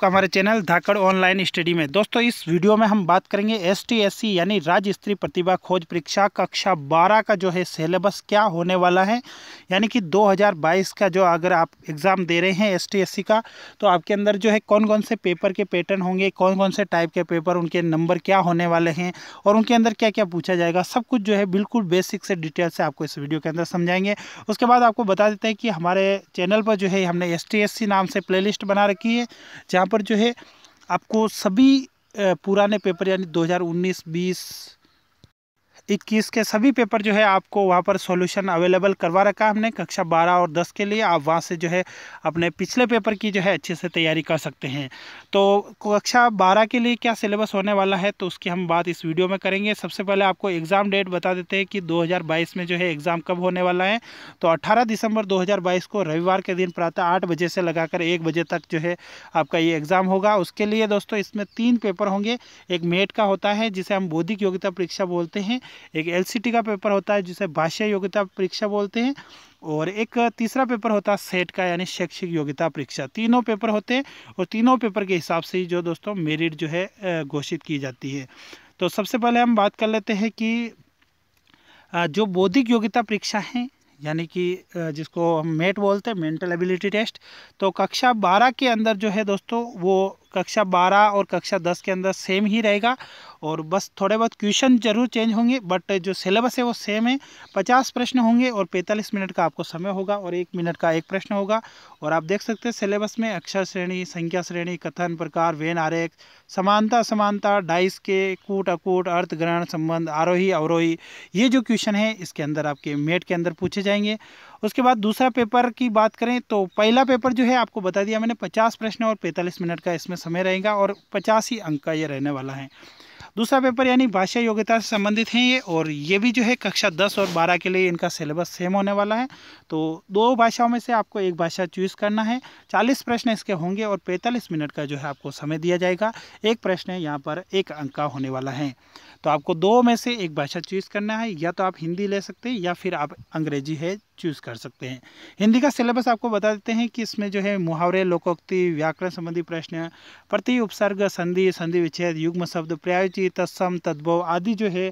आपका हमारे चैनल धाकड़ online study में दोस्तों इस वीडियो में हम बात करेंगे एस टी यानी राज्य स्त्री प्रतिभा खोज परीक्षा कक्षा 12 का जो है सिलेबस क्या होने वाला है यानी कि 2022 का जो अगर आप एग्ज़ाम दे रहे हैं एस टी का तो आपके अंदर जो है कौन कौन से पेपर के पैटर्न होंगे कौन कौन से टाइप के पेपर उनके नंबर क्या होने वाले हैं और उनके अंदर क्या क्या पूछा जाएगा सब कुछ जो है बिल्कुल बेसिक से डिटेल से आपको इस वीडियो के अंदर समझाएंगे उसके बाद आपको बता देते हैं कि हमारे चैनल पर जो है हमने एस नाम से प्ले बना रखी है जहाँ पर जो है आपको सभी पुराने पेपर यानी 2019, 20 इक्कीस के सभी पेपर जो है आपको वहाँ पर सॉल्यूशन अवेलेबल करवा रखा है हमने कक्षा बारह और दस के लिए आप वहाँ से जो है अपने पिछले पेपर की जो है अच्छे से तैयारी कर सकते हैं तो कक्षा बारह के लिए क्या सिलेबस होने वाला है तो उसकी हम बात इस वीडियो में करेंगे सबसे पहले आपको एग्ज़ाम डेट बता देते हैं कि दो में जो है एग्ज़ाम कब होने वाला है तो अट्ठारह दिसंबर दो को रविवार के दिन प्रातः आठ बजे से लगाकर एक बजे तक जो है आपका ये एग्ज़ाम होगा उसके लिए दोस्तों इसमें तीन पेपर होंगे एक मेट का होता है जिसे हम बौद्धिक योग्यता परीक्षा बोलते हैं एक एलसीटी का पेपर होता है जिसे भाषा योग्यता परीक्षा बोलते हैं और एक तीसरा पेपर होता है सेट का यानी शैक्षिक योग्यता परीक्षा तीनों पेपर होते हैं और तीनों पेपर के हिसाब से ही जो दोस्तों मेरिट जो है घोषित की जाती है तो सबसे पहले हम बात कर लेते हैं कि जो बौद्धिक योग्यता परीक्षा है यानी कि जिसको हम मेट बोलते हैं मेंटल एबिलिटी टेस्ट तो कक्षा बारह के अंदर जो है दोस्तों वो कक्षा बारह और कक्षा दस के अंदर सेम ही रहेगा और बस थोड़े बहुत क्वेश्चन जरूर चेंज होंगे बट जो सिलेबस है वो सेम है पचास प्रश्न होंगे और पैंतालीस मिनट का आपको समय होगा और एक मिनट का एक प्रश्न होगा और आप देख सकते हैं सिलेबस में अक्षर श्रेणी संख्या श्रेणी कथन प्रकार वेन आरेख समानता समानता डाइस के कूट अकूट अर्थ ग्रहण संबंध आरोही अवरोही ये जो क्वेश्चन है इसके अंदर आपके मेट के अंदर पूछे जाएंगे उसके बाद दूसरा पेपर की बात करें तो पहला पेपर जो है आपको बता दिया मैंने पचास प्रश्न और पैंतालीस मिनट का इसमें समय रहेगा और पचास ही अंक का ये रहने वाला है दूसरा पेपर यानी भाषा योग्यता से संबंधित हैं ये और ये भी जो है कक्षा दस और बारह के लिए इनका सिलेबस सेम होने वाला है तो दो भाषाओं में से आपको एक भाषा चूज़ करना है चालीस प्रश्न इसके होंगे और पैंतालीस मिनट का जो है आपको समय दिया जाएगा एक प्रश्न यहाँ पर एक अंक का होने वाला है तो आपको दो में से एक भाषा चूज़ करना है या तो आप हिंदी ले सकते हैं या फिर आप अंग्रेजी है चूज़ कर सकते हैं हिंदी का सिलेबस आपको बता देते हैं कि इसमें जो है मुहावरे लोकोक्ति व्याकरण संबंधी प्रश्न प्रति उपसर्ग संधि संधि विच्छेद युग्म शब्द प्रायोजी तत्सम तद्भव आदि जो है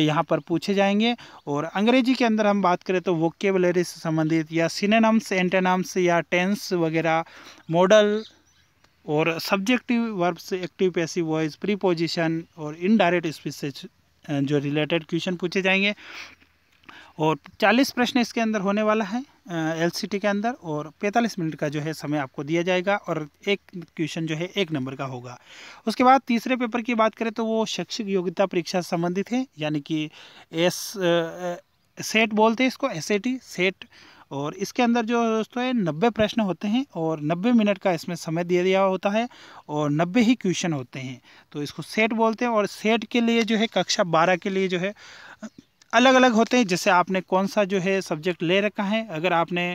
यहाँ पर पूछे जाएंगे और अंग्रेजी के अंदर हम बात करें तो वोकेबलरी से संबंधित या सिनेनम्स एंटेनम्स या टेंस वगैरह मॉडल और subjective verbs active passive voice preposition और इनडायरेक्ट स्पीच से जो रिलेटेड क्वेश्चन पूछे जाएंगे और 40 प्रश्न इसके अंदर होने वाला है एलसीटी के अंदर और 45 मिनट का जो है समय आपको दिया जाएगा और एक क्वेश्चन जो है एक नंबर का होगा उसके बाद तीसरे पेपर की बात करें तो वो शैक्षिक योग्यता परीक्षा संबंधित है यानी कि एस सेट बोलते हैं इसको एस सेट और इसके अंदर जो दोस्तों है नब्बे प्रश्न होते हैं और नब्बे मिनट का इसमें समय दिया गया होता है और नब्बे ही क्वेश्चन होते हैं तो इसको सेट बोलते हैं और सेट के लिए जो है कक्षा बारह के लिए जो है अलग अलग होते हैं जैसे आपने कौन सा जो है सब्जेक्ट ले रखा है अगर आपने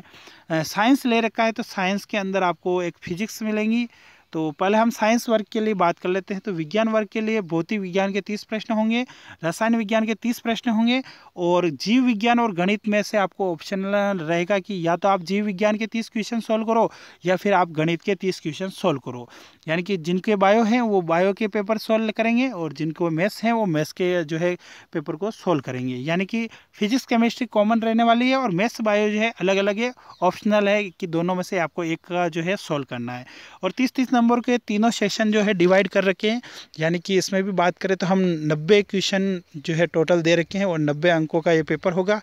साइंस ले रखा है तो साइंस के अंदर आपको एक फिजिक्स मिलेंगी तो पहले हम साइंस वर्ग के लिए बात कर लेते हैं तो विज्ञान वर्ग के लिए भौतिक विज्ञान के तीस प्रश्न होंगे रसायन विज्ञान के तीस प्रश्न होंगे और जीव विज्ञान और गणित में से आपको ऑप्शनल रहेगा कि या तो आप जीव विज्ञान के तीस क्वेश्चन सोल्व करो या फिर आप गणित के तीस क्वेश्चन सोल्व करो यानी कि जिनके बायो हैं वो बायो के पेपर सोल्व करेंगे और जिनको मैथ्स हैं वो मैथ्स के जो है पेपर को सोल्व करेंगे यानी कि फिजिक्स केमिस्ट्री कॉमन रहने वाली है और मैथ्स बायो जो है अलग अलग है ऑप्शनल है कि दोनों में से आपको एक का जो है सोल्व करना है और तीस तीस नंबर के तीनों सेशन जो है डिवाइड कर रखे हैं यानी कि इसमें भी बात करें तो हम नब्बे क्वेश्चन जो है टोटल दे रखे हैं और नब्बे अंकों का ये पेपर होगा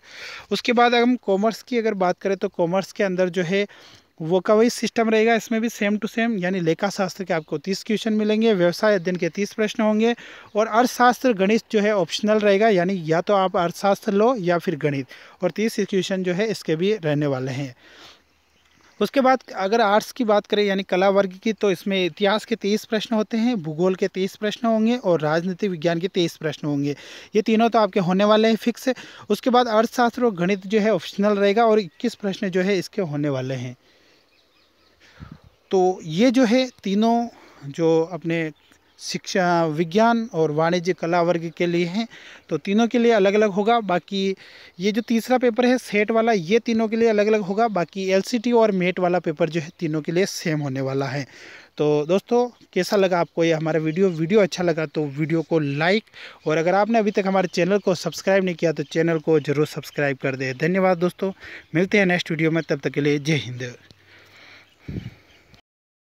उसके बाद हम कॉमर्स की अगर बात करें तो कॉमर्स के अंदर जो है वो का वही सिस्टम रहेगा इसमें भी सेम टू सेम यानी लेखा शास्त्र के आपको तीस क्वेश्चन मिलेंगे व्यवसाय अध्ययन के तीस प्रश्न होंगे और अर्थशास्त्र गणित जो है ऑप्शनल रहेगा यानी या तो आप अर्थशास्त्र लो या फिर गणित और तीस क्वेश्चन जो है इसके भी रहने वाले हैं उसके बाद अगर आर्ट्स की बात करें यानी कला वर्ग की तो इसमें इतिहास के तेईस प्रश्न होते हैं भूगोल के तेईस प्रश्न होंगे और राजनीति विज्ञान के तेईस प्रश्न होंगे ये तीनों तो आपके होने वाले हैं फिक्स उसके बाद अर्थशास्त्र और गणित जो है ऑप्शनल रहेगा और इक्कीस प्रश्न जो है इसके होने वाले हैं तो ये जो है तीनों जो अपने शिक्षा विज्ञान और वाणिज्य कला वर्ग के लिए हैं तो तीनों के लिए अलग अलग होगा बाकी ये जो तीसरा पेपर है सेट वाला ये तीनों के लिए अलग अलग होगा बाकी एलसीटी और मेट वाला पेपर जो है तीनों के लिए सेम होने वाला है तो दोस्तों कैसा लगा आपको ये हमारा वीडियो वीडियो अच्छा लगा तो वीडियो को लाइक और अगर आपने अभी तक हमारे चैनल को सब्सक्राइब नहीं किया तो चैनल को ज़रूर सब्सक्राइब कर दें धन्यवाद दोस्तों मिलते हैं नेक्स्ट वीडियो में तब तक के लिए जय हिंद